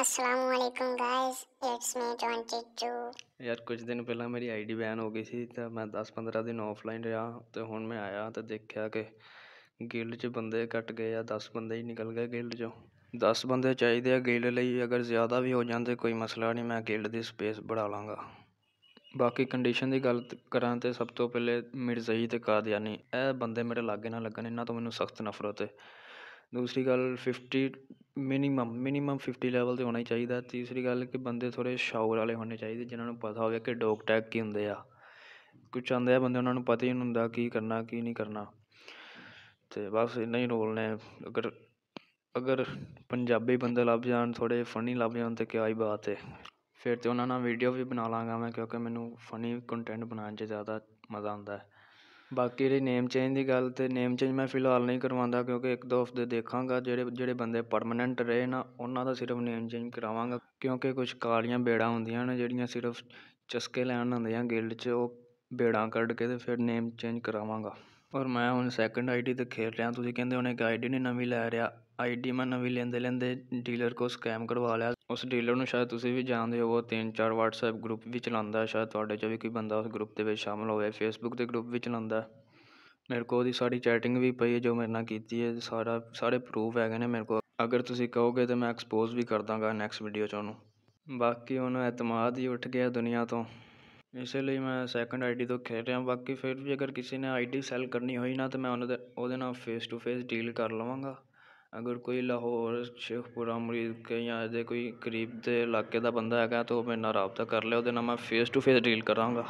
अस्सलाम guys it's it's 22 ਯਾਰ ਕੁਝ ਦਿਨ ਪਹਿਲਾਂ ਮੇਰੀ ਆਈਡੀ ਬੈਨ ਹੋ ਗਈ ਸੀ ਤਾਂ ਮੈਂ 10-15 ਦਿਨ ਆਫਲਾਈਨ ਰਿਹਾ ਤੇ ਹੁਣ ਮੈਂ ਆਇਆ ਤੇ ਦੇਖਿਆ ਕਿ ਗਿਲਡ 'ਚ ਬੰਦੇ ਘਟ ਗਏ ਆ 10 ਬੰਦੇ ਹੀ ਨਿਕਲ ਗਏ ਗਿਲਡ 'ਚੋਂ 10 ਬੰਦੇ ਚਾਹੀਦੇ ਆ ਗਿਲਡ ਲਈ ਅਗਰ ਜ਼ਿਆਦਾ ਵੀ ਹੋ ਜਾਂਦੇ ਕੋਈ ਮਸਲਾ ਨਹੀਂ ਮੈਂ ਗਿਲਡ ਦੀ ਸਪੇਸ ਬਣਾ ਲਾਂਗਾ ਬਾਕੀ ਕੰਡੀਸ਼ਨ ਦੀ ਗੱਲ ਕਰਾਂ ਤੇ ਸਭ ਤੋਂ ਪਹਿਲੇ ਮਿਰਜ਼ਈ ਤੇ ਕਾਦੀਆਨੀ ਇਹ ਬੰਦੇ ਮੇਰੇ ਲਾਗੇ ਨਾ ਲੱਗਣ ਇਹਨਾਂ ਤੋਂ ਮੈਨੂੰ ਸਖਤ ਨਫ਼ਰਤ ਹੈ ਦੂਸਰੀ ਗੱਲ 50 ਮਿਨੀਮਮ ਮਿਨੀਮਮ 50 ਲੈਵਲ 'ਤੇ ਹੋਣਾ ਹੀ ਚਾਹੀਦਾ ਤੀਸਰੀ ਗੱਲ ਕਿ ਬੰਦੇ ਥੋੜ੍ਹੇ ਸ਼ਊਰ ਵਾਲੇ ਹੋਣੇ ਚਾਹੀਦੇ ਜਿਨ੍ਹਾਂ ਨੂੰ ਪਤਾ ਹੋਵੇ ਕਿ ਡੌਗ ਟੈਗ ਕੀ ਹੁੰਦੇ ਆ ਕੁਛ ਆਉਂਦੇ ਆ ਬੰਦੇ ਉਹਨਾਂ ਨੂੰ ਪਤਾ ਹੀ ਹੁੰਦਾ ਕੀ ਕਰਨਾ ਕੀ ਨਹੀਂ ਕਰਨਾ ਤੇ ਬਸ ਇੰਨਾ ਹੀ ਰੋਲ ਨੇ ਅਗਰ ਅਗਰ ਪੰਜਾਬੀ ਬੰਦੇ ਲੱਭ ਜਾਣ ਥੋੜ੍ਹੇ ਫਨੀ ਲੱਭ ਜਾਣ ਤਾਂ ਕਿਆ ਹੀ ਬਾਤ ਹੈ ਫਿਰ ਤੇ ਉਹਨਾਂ ਨਾਲ ਵੀਡੀਓ ਵੀ ਬਣਾ ਲਵਾਂਗਾ ਮੈਂ ਕਿਉਂਕਿ ਮੈਨੂੰ ਫਨੀ ਕੰਟੈਂਟ ਬਣਾਉਣ 'ਚ ਜ਼ਿਆਦਾ ਮਜ਼ਾ ਆਉਂਦਾ ਹੈ ਬਾਕੀ ਜਿਹੜੀ ਨੇਮ ਚੇਂਜ ਦੀ ਗੱਲ ਤਾਂ ਨੇਮ ਚੇਂਜ ਮੈਂ ਫਿਲਹਾਲ ਨਹੀਂ ਕਰਵਾਉਂਦਾ ਕਿਉਂਕਿ ਇੱਕ ਦੋ ਹਫ਼ਤੇ ਦੇਖਾਂਗਾ ਜਿਹੜੇ ਜਿਹੜੇ ਬੰਦੇ ਪਰਮਾਨੈਂਟ ਰਹੇ ਨਾ ਉਹਨਾਂ ਦਾ ਸਿਰਫ ਨੇਮ ਚੇਂਜ ਕਰਾਵਾਂਗਾ ਕਿਉਂਕਿ ਕੁਛ ਕਾਲੀਆਂ ਬੇੜਾਂ ਹੁੰਦੀਆਂ ਨੇ ਜਿਹੜੀਆਂ ਸਿਰਫ ਚਸਕੇ ਲੈਣ ਆ ਗਿਲਡ 'ਚ ਉਹ ਬੇੜਾਂ ਕੱਢ ਕੇ ਅਤੇ ਫਿਰ ਨੇਮ ਚੇਂਜ ਕਰਾਵਾਂਗਾ ਔਰ ਮੈਂ ਹੁਣ ਸੈਕਿੰਡ ਆਈ ਡੀ 'ਤੇ ਖੇਡ ਰਿਹਾ ਤੁਸੀਂ ਕਹਿੰਦੇ ਹੁਣ ਇੱਕ ਆਈ ਡੀ ਨਹੀਂ ਨਵੀਂ ਲੈ ਰਿਹਾ ਆਈ ਡੀ ਮੈਂ ਨਵੀਂ ਲੈਂਦੇ ਲੈਂਦੇ ਡੀਲਰ ਕੋਲ ਸਕੈਮ ਕਰਵਾ ਲਿਆ ਉਸ ਡੀਲਰ ਨੂੰ ਸ਼ਾਇਦ ਤੁਸੀਂ ਵੀ ਜਾਣਦੇ ਹੋ ਉਹ ਤਿੰਨ ਚਾਰ ਵਟਸਐਪ ਗਰੁੱਪ ਵੀ ਚਲਾਉਂਦਾ ਸ਼ਾਇਦ ਤੁਹਾਡੇ 'ਚ ਵੀ ਕੋਈ ਬੰਦਾ ਉਸ ਗਰੁੱਪ ਦੇ ਵਿੱਚ ਸ਼ਾਮਿਲ ਹੋਵੇ ਫੇਸਬੁੱਕ ਦੇ ਗਰੁੱਪ ਵੀ ਚਲਾਉਂਦਾ ਮੇਰੇ ਕੋਲ ਉਹਦੀ ਸਾਰੀ ਚੈਟਿੰਗ ਵੀ ਪਈ ਹੈ ਜੋ ਮੇਰੇ ਨਾਲ ਕੀਤੀ ਹੈ ਸਾਰਾ ਸਾਰੇ ਪਰੂਫ ਹੈਗੇ ਨੇ ਮੇਰੇ ਕੋਲ ਅਗਰ ਤੁਸੀਂ ਕਹੋਗੇ ਤਾਂ ਮੈਂ ਐਕਸਪੋਜ਼ ਵੀ ਕਰ ਦਾਂਗਾ ਨੈਕਸਟ ਵੀਡੀਓ 'ਚ ਉਹਨੂੰ ਬਾਕੀ ਉਹਨੂੰ ਇਤਮਾਦ ਹੀ ਉੱਠ ਗਿਆ ਦੁਨੀਆ ਤੋਂ ਇਸ ਲਈ ਮੈਂ ਸੈਕੰਡ ਆਈਡੀ ਤੋਂ ਖੇਡ ਰਿਹਾ ਬਾਕੀ ਫਿਰ ਵੀ ਅਗਰ ਕਿਸੇ ਨੇ ਆਈਡੀ ਸੈਲ ਕਰਨੀ ਹੋਈ ਨਾ ਤਾਂ ਮੈਂ ਉਹਨਾਂ ਦੇ ਉਹਦੇ ਨਾਲ ਫੇਸ ਟੂ ਫੇਸ ਡੀਲ ਕਰ ਲਵਾਂਗਾ ਅਗਰ ਕੋਈ ਲਾਹੌਰ ਸ਼ੇਖੂਪੁਰਾ ਅਮਰੀਕੇ ਜਾਂ ਦੇ ਕੋਈ ਕਰੀਬ ਦੇ ਇਲਾਕੇ ਦਾ ਬੰਦਾ ਹੈਗਾ ਤਾਂ ਉਹ ਮੇਰੇ ਨਾਲ ਰਾਬਤਾ ਕਰ ਲਿਓ ਉਹਦੇ ਨਾਲ ਮੈਂ ਫੇਸ ਟੂ ਫੇਸ ਡੀਲ ਕਰਾਂਗਾ